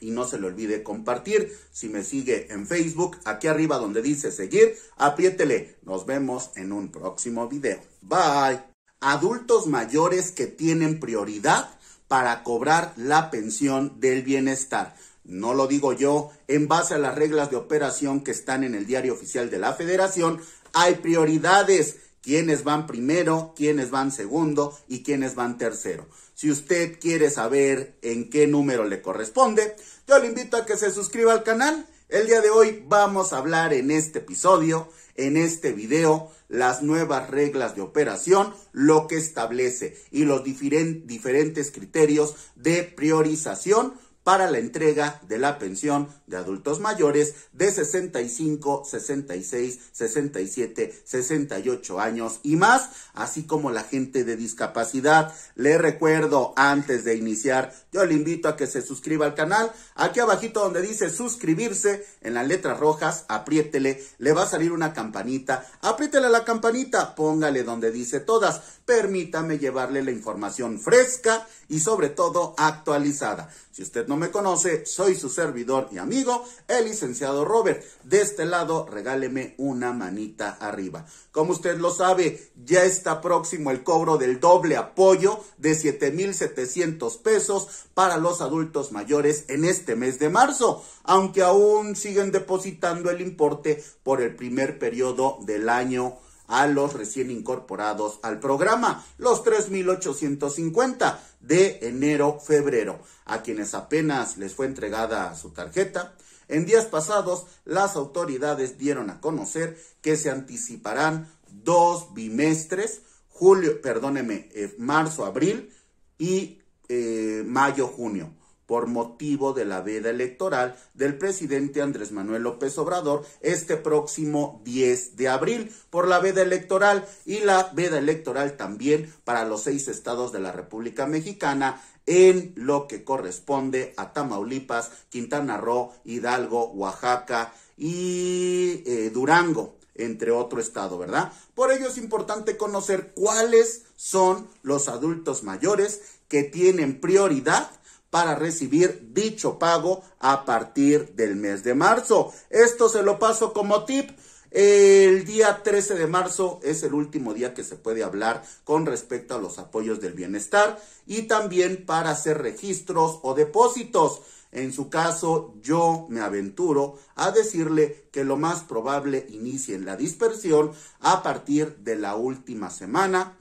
y no se le olvide compartir. Si me sigue en Facebook, aquí arriba donde dice seguir, apriétele. Nos vemos en un próximo video. Bye. Adultos mayores que tienen prioridad para cobrar la pensión del bienestar. No lo digo yo, en base a las reglas de operación que están en el diario oficial de la federación, hay prioridades quiénes van primero, quiénes van segundo y quiénes van tercero. Si usted quiere saber en qué número le corresponde, yo le invito a que se suscriba al canal. El día de hoy vamos a hablar en este episodio, en este video, las nuevas reglas de operación, lo que establece y los diferentes criterios de priorización para la entrega de la pensión de adultos mayores de 65, 66, 67, 68 años y más, así como la gente de discapacidad. Le recuerdo antes de iniciar, yo le invito a que se suscriba al canal. Aquí abajito donde dice suscribirse, en las letras rojas, apriétele, le va a salir una campanita. Apriétele la campanita, póngale donde dice todas permítame llevarle la información fresca y sobre todo actualizada. Si usted no me conoce, soy su servidor y amigo, el licenciado Robert. De este lado, regáleme una manita arriba. Como usted lo sabe, ya está próximo el cobro del doble apoyo de 7,700 pesos para los adultos mayores en este mes de marzo, aunque aún siguen depositando el importe por el primer periodo del año a los recién incorporados al programa, los 3.850 de enero-febrero, a quienes apenas les fue entregada su tarjeta. En días pasados, las autoridades dieron a conocer que se anticiparán dos bimestres, julio, perdóneme, eh, marzo-abril y eh, mayo-junio por motivo de la veda electoral del presidente Andrés Manuel López Obrador este próximo 10 de abril por la veda electoral y la veda electoral también para los seis estados de la República Mexicana en lo que corresponde a Tamaulipas, Quintana Roo, Hidalgo, Oaxaca y eh, Durango entre otro estado, ¿verdad? Por ello es importante conocer cuáles son los adultos mayores que tienen prioridad para recibir dicho pago a partir del mes de marzo. Esto se lo paso como tip. El día 13 de marzo es el último día que se puede hablar con respecto a los apoyos del bienestar y también para hacer registros o depósitos. En su caso, yo me aventuro a decirle que lo más probable inicie en la dispersión a partir de la última semana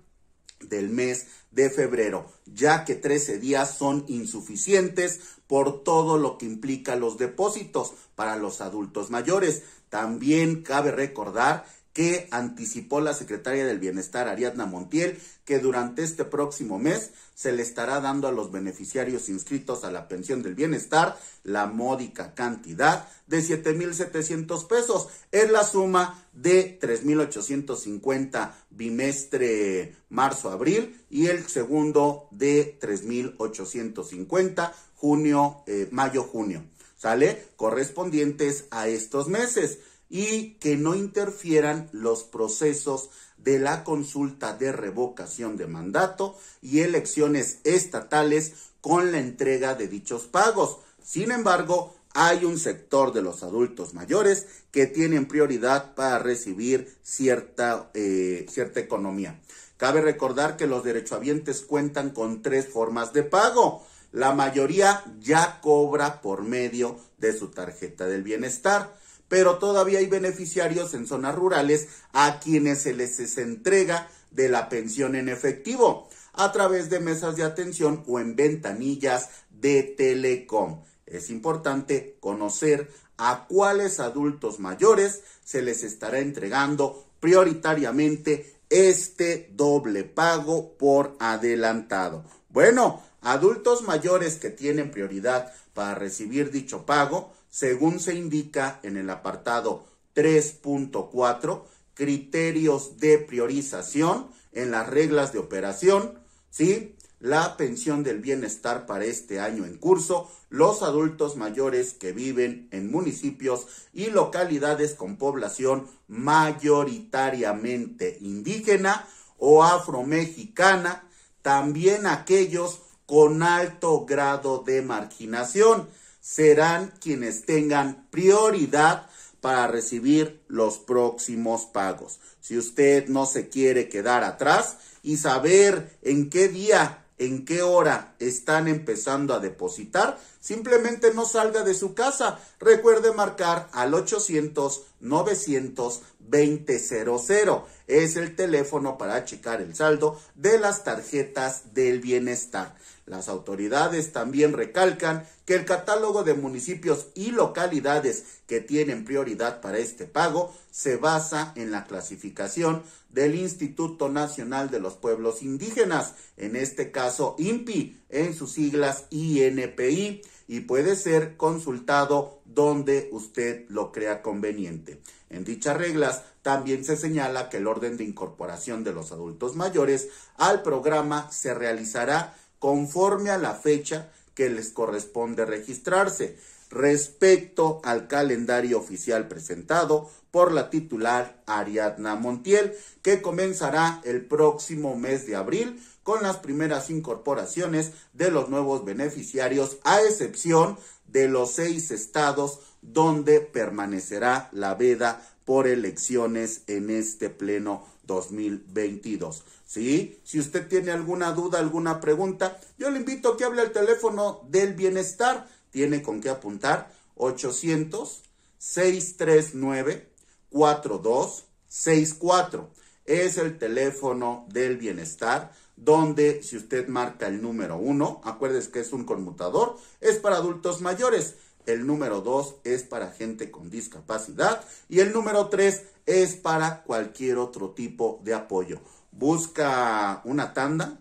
del mes de febrero, ya que 13 días son insuficientes por todo lo que implica los depósitos para los adultos mayores. También cabe recordar que anticipó la secretaria del Bienestar Ariadna Montiel, que durante este próximo mes se le estará dando a los beneficiarios inscritos a la pensión del bienestar la módica cantidad de 7.700 pesos. Es la suma de 3.850 bimestre marzo-abril y el segundo de 3.850 junio, eh, mayo-junio. ¿Sale? Correspondientes a estos meses y que no interfieran los procesos de la consulta de revocación de mandato y elecciones estatales con la entrega de dichos pagos. Sin embargo, hay un sector de los adultos mayores que tienen prioridad para recibir cierta, eh, cierta economía. Cabe recordar que los derechohabientes cuentan con tres formas de pago. La mayoría ya cobra por medio de su tarjeta del bienestar pero todavía hay beneficiarios en zonas rurales a quienes se les entrega de la pensión en efectivo a través de mesas de atención o en ventanillas de telecom. Es importante conocer a cuáles adultos mayores se les estará entregando prioritariamente este doble pago por adelantado. Bueno, adultos mayores que tienen prioridad para recibir dicho pago según se indica en el apartado 3.4, criterios de priorización en las reglas de operación, ¿sí? La pensión del bienestar para este año en curso, los adultos mayores que viven en municipios y localidades con población mayoritariamente indígena o afromexicana, también aquellos con alto grado de marginación, serán quienes tengan prioridad para recibir los próximos pagos. Si usted no se quiere quedar atrás y saber en qué día, en qué hora están empezando a depositar, simplemente no salga de su casa. Recuerde marcar al 800 900 2000. Es el teléfono para checar el saldo de las tarjetas del bienestar. Las autoridades también recalcan que el catálogo de municipios y localidades que tienen prioridad para este pago se basa en la clasificación del Instituto Nacional de los Pueblos Indígenas, en este caso INPI, en sus siglas INPI, y puede ser consultado donde usted lo crea conveniente. En dichas reglas también se señala que el orden de incorporación de los adultos mayores al programa se realizará conforme a la fecha que les corresponde registrarse respecto al calendario oficial presentado por la titular Ariadna Montiel, que comenzará el próximo mes de abril con las primeras incorporaciones de los nuevos beneficiarios, a excepción de los seis estados donde permanecerá la veda por elecciones en este pleno 2022. ¿sí? Si usted tiene alguna duda, alguna pregunta, yo le invito a que hable al teléfono del bienestar. Tiene con qué apuntar 800-639-4264. Es el teléfono del bienestar donde si usted marca el número 1, acuérdese que es un conmutador, es para adultos mayores. El número 2 es para gente con discapacidad y el número 3 es para cualquier otro tipo de apoyo busca una tanda,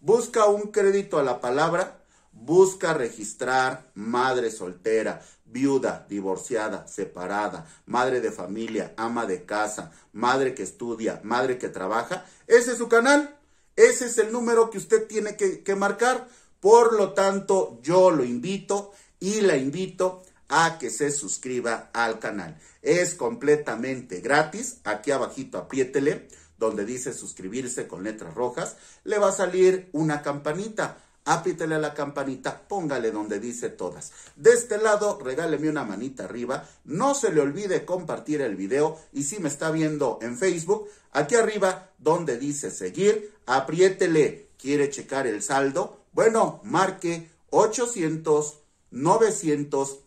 busca un crédito a la palabra, busca registrar madre soltera, viuda, divorciada, separada, madre de familia, ama de casa, madre que estudia, madre que trabaja. Ese es su canal. Ese es el número que usted tiene que, marcar. Por lo tanto, yo lo invito y la invito a que se suscriba al canal. Es completamente gratis. Aquí abajito apriétele donde dice suscribirse con letras rojas, le va a salir una campanita. Apítele a la campanita, póngale donde dice todas. De este lado, regáleme una manita arriba. No se le olvide compartir el video. Y si me está viendo en Facebook, aquí arriba, donde dice seguir, apriétele. ¿Quiere checar el saldo? Bueno, marque 800 900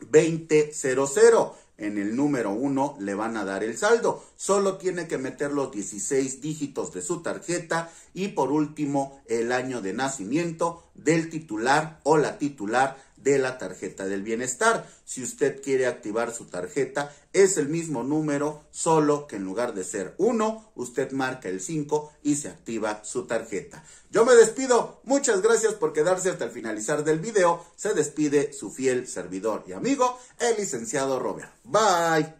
2000 en el número 1 le van a dar el saldo. Solo tiene que meter los 16 dígitos de su tarjeta y por último el año de nacimiento del titular o la titular de la tarjeta del bienestar. Si usted quiere activar su tarjeta, es el mismo número, solo que en lugar de ser 1, usted marca el 5 y se activa su tarjeta. Yo me despido, muchas gracias por quedarse hasta el finalizar del video. Se despide su fiel servidor y amigo, el licenciado Robert. Bye.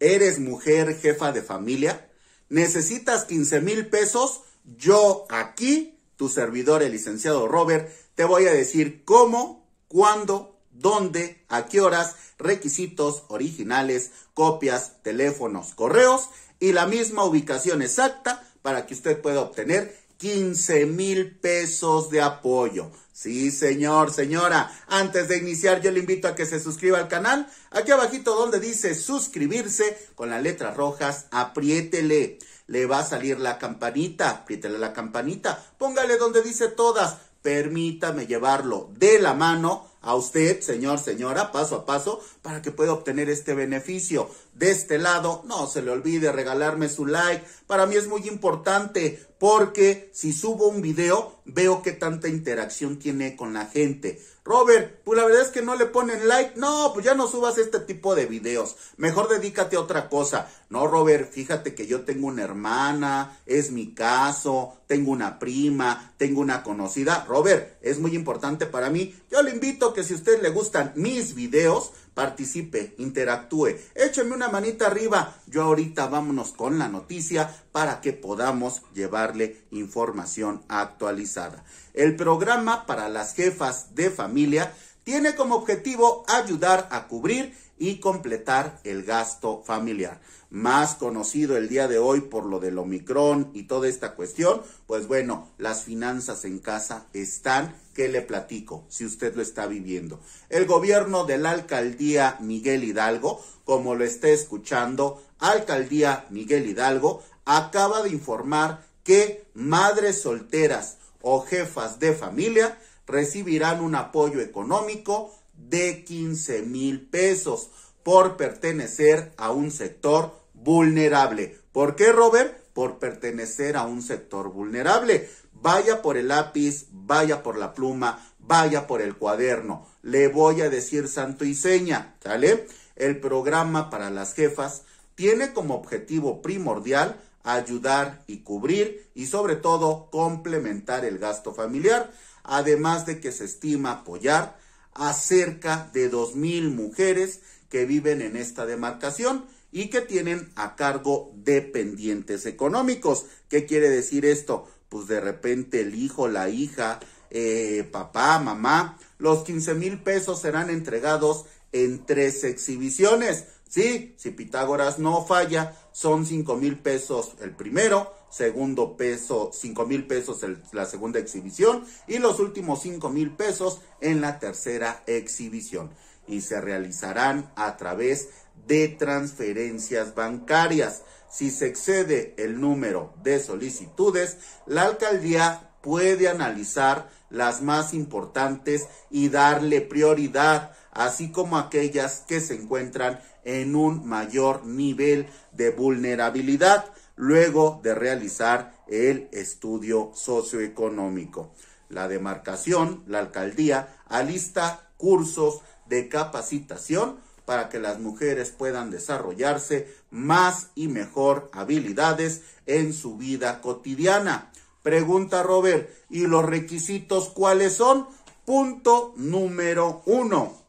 ¿Eres mujer jefa de familia? ¿Necesitas 15 mil pesos? Yo aquí, tu servidor, el licenciado Robert, te voy a decir cómo cuándo, dónde, a qué horas, requisitos originales, copias, teléfonos, correos y la misma ubicación exacta para que usted pueda obtener 15 mil pesos de apoyo. Sí, señor, señora. Antes de iniciar, yo le invito a que se suscriba al canal. Aquí abajito donde dice suscribirse con las letras rojas, apriétele. Le va a salir la campanita, apriétele la campanita. Póngale donde dice todas permítame llevarlo de la mano a usted, señor, señora, paso a paso, para que pueda obtener este beneficio. De este lado, no se le olvide regalarme su like. Para mí es muy importante porque si subo un video, veo qué tanta interacción tiene con la gente. Robert, pues la verdad es que no le ponen like. No, pues ya no subas este tipo de videos. Mejor dedícate a otra cosa. No, Robert, fíjate que yo tengo una hermana, es mi caso, tengo una prima, tengo una conocida. Robert, es muy importante para mí. Yo le invito que si a usted le gustan mis videos, participe, interactúe, écheme una manita arriba. Yo ahorita vámonos con la noticia para que podamos llevarle información actualizada. El programa para las jefas de familia tiene como objetivo ayudar a cubrir y completar el gasto familiar más conocido el día de hoy por lo del Omicron y toda esta cuestión, pues bueno, las finanzas en casa están ¿Qué le platico si usted lo está viviendo. El gobierno de la alcaldía Miguel Hidalgo, como lo esté escuchando, alcaldía Miguel Hidalgo acaba de informar que madres solteras o jefas de familia recibirán un apoyo económico de 15 mil pesos por pertenecer a un sector vulnerable. ¿Por qué, Robert? Por pertenecer a un sector vulnerable. Vaya por el lápiz, vaya por la pluma, vaya por el cuaderno. Le voy a decir santo y seña, ¿sale? El programa para las jefas tiene como objetivo primordial ayudar y cubrir y sobre todo complementar el gasto familiar, además de que se estima apoyar a cerca de dos mil mujeres que viven en esta demarcación y que tienen a cargo dependientes económicos. ¿Qué quiere decir esto? Pues de repente el hijo, la hija, eh, papá, mamá, los 15 mil pesos serán entregados en tres exhibiciones. Sí, si Pitágoras no falla, son 5 mil pesos el primero, segundo peso, 5 mil pesos la segunda exhibición y los últimos 5 mil pesos en la tercera exhibición. Y se realizarán a través de transferencias bancarias. Si se excede el número de solicitudes, la alcaldía puede analizar las más importantes y darle prioridad, así como aquellas que se encuentran en un mayor nivel de vulnerabilidad luego de realizar el estudio socioeconómico. La demarcación, la alcaldía, alista cursos de capacitación para que las mujeres puedan desarrollarse más y mejor habilidades en su vida cotidiana. Pregunta Robert, ¿y los requisitos cuáles son? Punto número uno.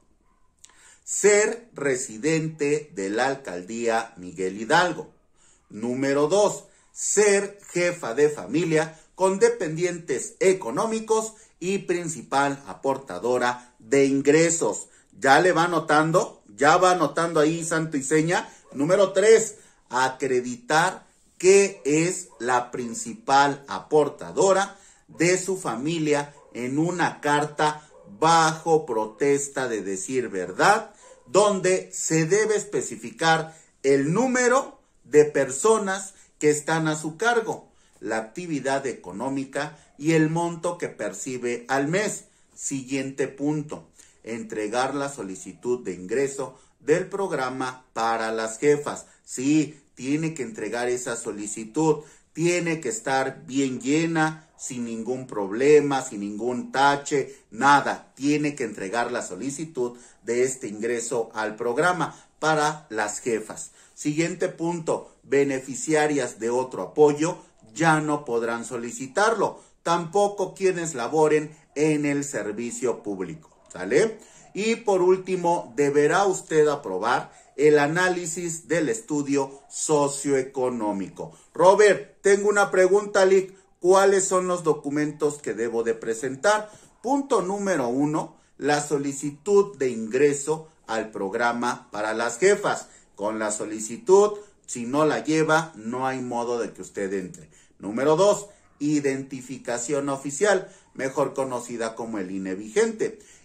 Ser residente de la alcaldía Miguel Hidalgo. Número dos. Ser jefa de familia con dependientes económicos y principal aportadora de ingresos. ¿Ya le va notando? Ya va anotando ahí santo y seña. Número tres, acreditar que es la principal aportadora de su familia en una carta bajo protesta de decir verdad, donde se debe especificar el número de personas que están a su cargo, la actividad económica y el monto que percibe al mes. Siguiente punto entregar la solicitud de ingreso del programa para las jefas. Sí, tiene que entregar esa solicitud. Tiene que estar bien llena, sin ningún problema, sin ningún tache, nada. Tiene que entregar la solicitud de este ingreso al programa para las jefas. Siguiente punto, beneficiarias de otro apoyo ya no podrán solicitarlo, tampoco quienes laboren en el servicio público. ¿Sale? Y por último, deberá usted aprobar el análisis del estudio socioeconómico. Robert, tengo una pregunta, Lick. ¿Cuáles son los documentos que debo de presentar? Punto número uno, la solicitud de ingreso al programa para las jefas. Con la solicitud, si no la lleva, no hay modo de que usted entre. Número dos, identificación oficial mejor conocida como el INE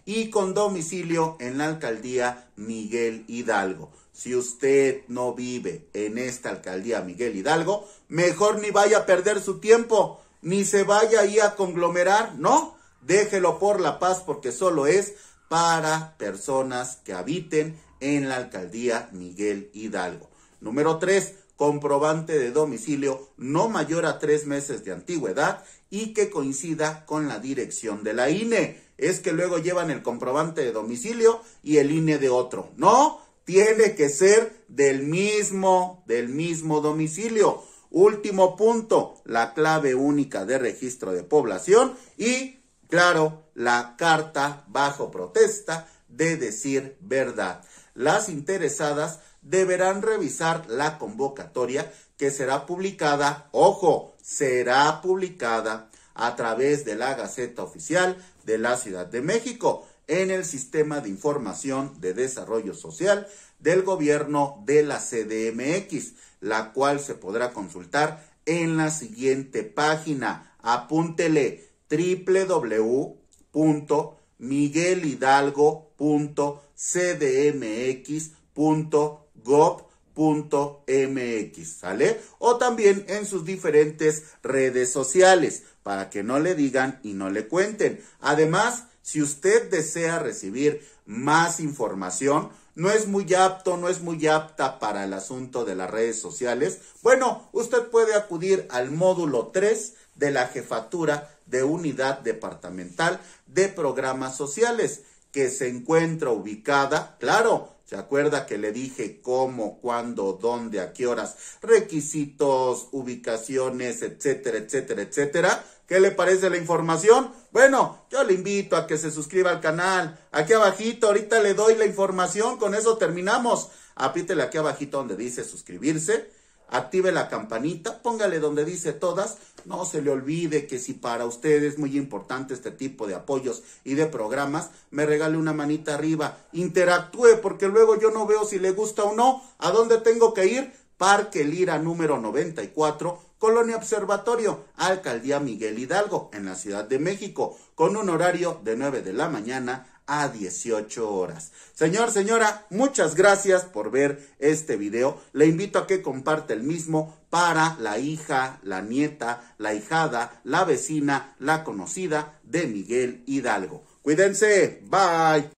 y con domicilio en la alcaldía Miguel Hidalgo. Si usted no vive en esta alcaldía Miguel Hidalgo, mejor ni vaya a perder su tiempo, ni se vaya ahí a conglomerar, ¿no? Déjelo por la paz porque solo es para personas que habiten en la alcaldía Miguel Hidalgo. Número 3 comprobante de domicilio no mayor a tres meses de antigüedad y que coincida con la dirección de la INE. Es que luego llevan el comprobante de domicilio y el INE de otro. No, tiene que ser del mismo, del mismo domicilio. Último punto, la clave única de registro de población y, claro, la carta bajo protesta de decir verdad. Las interesadas deberán revisar la convocatoria que será publicada, ojo, será publicada a través de la Gaceta Oficial de la Ciudad de México en el Sistema de Información de Desarrollo Social del Gobierno de la CDMX, la cual se podrá consultar en la siguiente página. Apúntele www.miguelhidalgo.cdmx.com gob.mx, ¿sale? O también en sus diferentes redes sociales, para que no le digan y no le cuenten. Además, si usted desea recibir más información, no es muy apto, no es muy apta para el asunto de las redes sociales, bueno, usted puede acudir al módulo 3 de la jefatura de unidad departamental de programas sociales que se encuentra ubicada, claro, ¿Se acuerda que le dije cómo, cuándo, dónde, a qué horas, requisitos, ubicaciones, etcétera, etcétera, etcétera? ¿Qué le parece la información? Bueno, yo le invito a que se suscriba al canal. Aquí abajito, ahorita le doy la información, con eso terminamos. Apítele aquí abajito donde dice suscribirse active la campanita, póngale donde dice todas, no se le olvide que si para usted es muy importante este tipo de apoyos y de programas, me regale una manita arriba, interactúe porque luego yo no veo si le gusta o no, a dónde tengo que ir, Parque Lira número 94, Colonia Observatorio, Alcaldía Miguel Hidalgo, en la Ciudad de México, con un horario de 9 de la mañana a 18 horas. Señor, señora, muchas gracias por ver este video. Le invito a que comparte el mismo para la hija, la nieta, la hijada, la vecina, la conocida de Miguel Hidalgo. Cuídense. Bye.